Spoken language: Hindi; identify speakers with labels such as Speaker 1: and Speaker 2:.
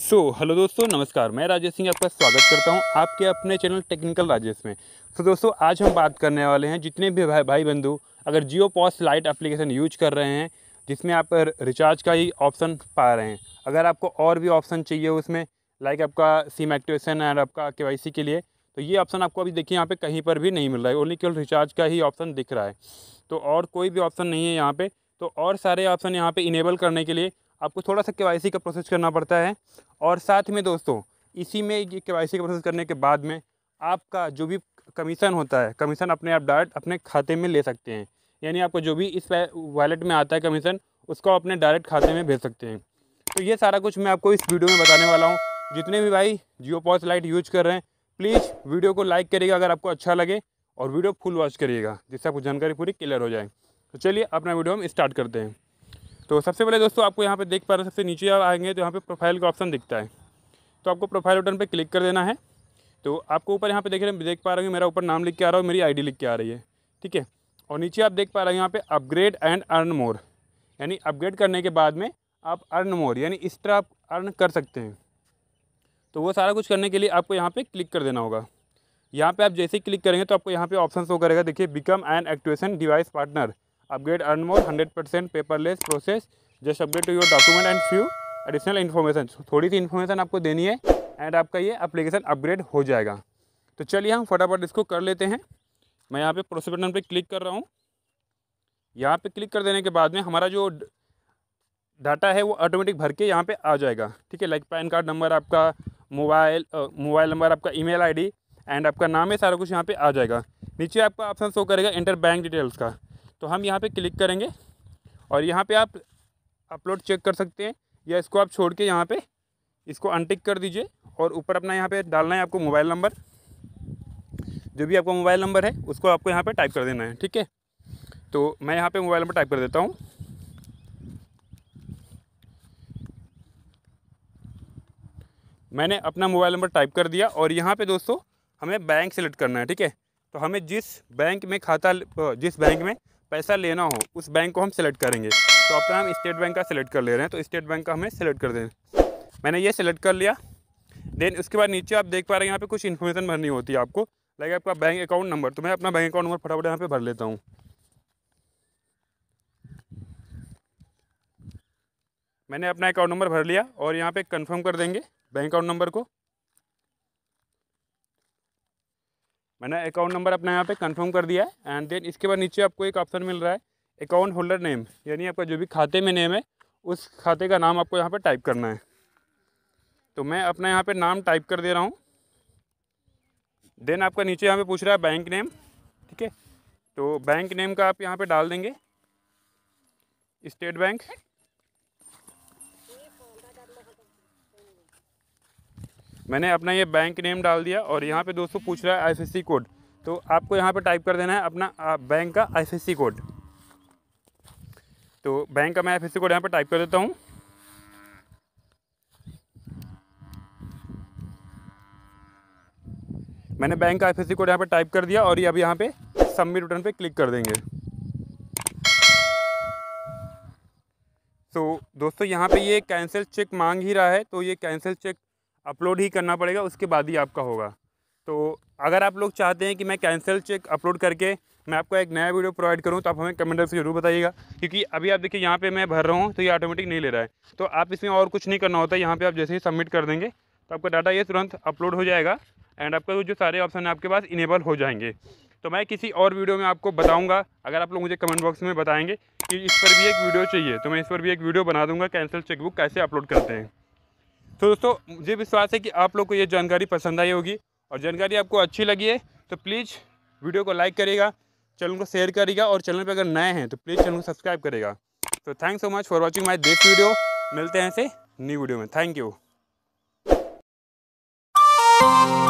Speaker 1: सो so, हेलो दोस्तों नमस्कार मैं राजेश सिंह आपका स्वागत करता हूं आपके अपने चैनल टेक्निकल राजेश में तो so, दोस्तों आज हम बात करने वाले हैं जितने भी भाई भाई बंधु अगर Jio POS lite application use कर रहे हैं जिसमें आप रिचार्ज का ही ऑप्शन पा रहे हैं अगर आपको और भी ऑप्शन चाहिए उसमें लाइक आपका सिम एक्टिवेशन एंड आपका के के लिए तो ये ऑप्शन आपको अभी देखिए यहाँ पर कहीं पर भी नहीं मिल रहा है ओनली केवल रिचार्ज का ही ऑप्शन दिख रहा है तो और कोई भी ऑप्शन नहीं है यहाँ पर तो और सारे ऑप्शन यहाँ पर इनेबल करने के लिए आपको थोड़ा सा के का प्रोसेस करना पड़ता है और साथ में दोस्तों इसी में ये के का प्रोसेस करने के बाद में आपका जो भी कमीशन होता है कमीशन अपने आप डायरेक्ट अपने खाते में ले सकते हैं यानी आपको जो भी इस वॉलेट में आता है कमीशन उसको अपने डायरेक्ट खाते में भेज सकते हैं तो ये सारा कुछ मैं आपको इस वीडियो में बताने वाला हूँ जितने भी भाई जियो पॉस लाइट यूज कर रहे हैं प्लीज़ वीडियो को लाइक करिएगा अगर आपको अच्छा लगे और वीडियो फुल वॉच करिएगा जिससे आपको जानकारी पूरी क्लियर हो जाए तो चलिए अपना वीडियो हम स्टार्ट करते हैं तो सबसे पहले दोस्तों आपको यहाँ पे देख पा रहे हो सबसे नीचे आएंगे तो यहाँ पे प्रोफाइल का ऑप्शन दिखता है तो आपको प्रोफाइल बटन पे क्लिक कर देना है तो आपको ऊपर यहाँ पे देख रहे हैं देख पा रहे हो मेरा ऊपर नाम लिख के आ रहा हो मेरी आईडी लिख के आ रही है ठीक है और नीचे आप देख पा रहे हो यहाँ पर अपग्रेड एंड अर्न मोर यानी अपग्रेड करने के बाद में आप अर्न मोर यानी एक्स्ट्रा आप अर्न कर सकते हैं तो वो सारा कुछ करने के लिए आपको यहाँ पर क्लिक कर देना होगा यहाँ पर आप जैसे ही क्लिक करेंगे तो आपको यहाँ पर ऑप्शन शो करेगा देखिए become and activation device partner upgrade earn more hundred percent paperless process just update to your document and few additional information थोड़ी सी इन्फॉर्मेशन आपको देनी है एंड आपका ये अप्लीकेशन अपग्रेड हो जाएगा तो चलिए हम फटाफट इसको कर लेते हैं मैं यहाँ पे प्रोसेस बटन पे क्लिक कर रहा हूँ यहाँ पे क्लिक कर देने के बाद में हमारा जो डाटा है वो ऑटोमेटिक भर के यहाँ पे आ जाएगा ठीक है लाइक पैन कार्ड नंबर आपका मोबाइल मोबाइल नंबर आपका ईमेल आईडी एंड आपका नाम है सारा कुछ यहाँ पे आ जाएगा नीचे आपका ऑप्शन शो करेगा इंटर बैंक डिटेल्स का तो हम यहाँ पे क्लिक करेंगे और यहाँ पे आप अपलोड चेक कर सकते हैं या इसको आप छोड़ के यहाँ पे इसको अनटिक कर दीजिए और ऊपर अपना यहाँ पे डालना है आपको मोबाइल नंबर जो भी आपका मोबाइल नंबर है उसको आपको यहाँ पे टाइप कर देना है ठीक है तो मैं यहाँ पे मोबाइल नंबर टाइप कर देता हूँ मैंने अपना मोबाइल नंबर टाइप कर दिया और यहाँ पे दोस्तों हमें बैंक सेलेक्ट करना है ठीक है तो हमें जिस बैंक में खाता जिस बैंक में पैसा लेना हो उस बैंक को हम सेलेक्ट करेंगे तो अपना हम स्टेट बैंक का सेलेक्ट कर ले रहे हैं तो स्टेट बैंक का हमें सेलेक्ट कर दें मैंने ये सेलेक्ट कर लिया देन उसके बाद नीचे आप देख पा रहे हैं यहाँ पे कुछ इन्फॉर्मेशन भरनी होती है आपको लाइक आपका बैंक अकाउंट नंबर तो मैं अपना बैंक अकाउंट नंबर फटाफट यहाँ पे भर लेता हूँ मैंने अपना अकाउंट नंबर भर लिया और यहाँ पे कंफर्म कर देंगे बैंक अकाउंट नंबर को मैंने अकाउंट नंबर अपना यहाँ पे कंफर्म कर दिया है एंड देन इसके बाद नीचे आपको एक ऑप्शन मिल रहा है अकाउंट होल्डर नेम यानी आपका जो भी खाते में नेम है उस खाते का नाम आपको यहाँ पर टाइप करना है तो मैं अपना यहाँ पर नाम टाइप कर दे रहा हूँ देन आपका नीचे यहाँ पर पूछ रहा है बैंक नेम ठीक है तो बैंक नेम का आप यहाँ पर डाल देंगे स्टेट बैंक मैंने अपना ये बैंक नेम डाल दिया और यहाँ पे दोस्तों पूछ रहा है आई कोड तो आपको यहाँ पे टाइप कर देना है अपना बैंक का आई कोड तो बैंक का मैं आई कोड यहाँ पर टाइप कर देता हूँ मैंने बैंक का आई कोड यहाँ पर टाइप कर दिया और ये अब यहाँ पे सबमिट बटन पे क्लिक कर देंगे तो दोस्तों यहाँ पे ये कैंसिल चेक मांग ही रहा है तो ये कैंसिल चेक अपलोड ही करना पड़ेगा उसके बाद ही आपका होगा तो अगर आप लोग चाहते हैं कि मैं कैंसिल चेक अपलोड करके मैं आपको एक नया वीडियो प्रोवाइड करूँ तो आप हमें कमेंट से जरूर बताइएगा क्योंकि अभी आप देखिए यहाँ पे मैं भर रहा हूँ तो ये ऑटोमेटिक नहीं ले रहा है तो आप इसमें और कुछ नहीं करना होता है यहाँ पर आप जैसे ही सबमिट कर देंगे तो आपका डाटा ये तुरंत अपलोड हो जाएगा एंड आपका जो सारे ऑप्शन है आपके पास इनेबल हो जाएंगे तो मैं किसी और वीडियो में आपको बताऊँगा अगर आप लोग मुझे कमेंट बॉक्स में बताएंगे कि इस पर भी एक वीडियो चाहिए तो मैं इस पर भी एक वीडियो बना दूँगा कैंसिल चेकबुक कैसे अपलोड करते हैं तो दोस्तों मुझे विश्वास है कि आप लोग को ये जानकारी पसंद आई होगी और जानकारी आपको अच्छी लगी है तो प्लीज़ वीडियो को लाइक करेगा चैनल को शेयर करेगा और चैनल पर अगर नए हैं तो प्लीज़ चैनल को सब्सक्राइब करेगा तो thank so much for watching my देश वीडियो मिलते हैं ऐसे न्यू वीडियो में थैंक यू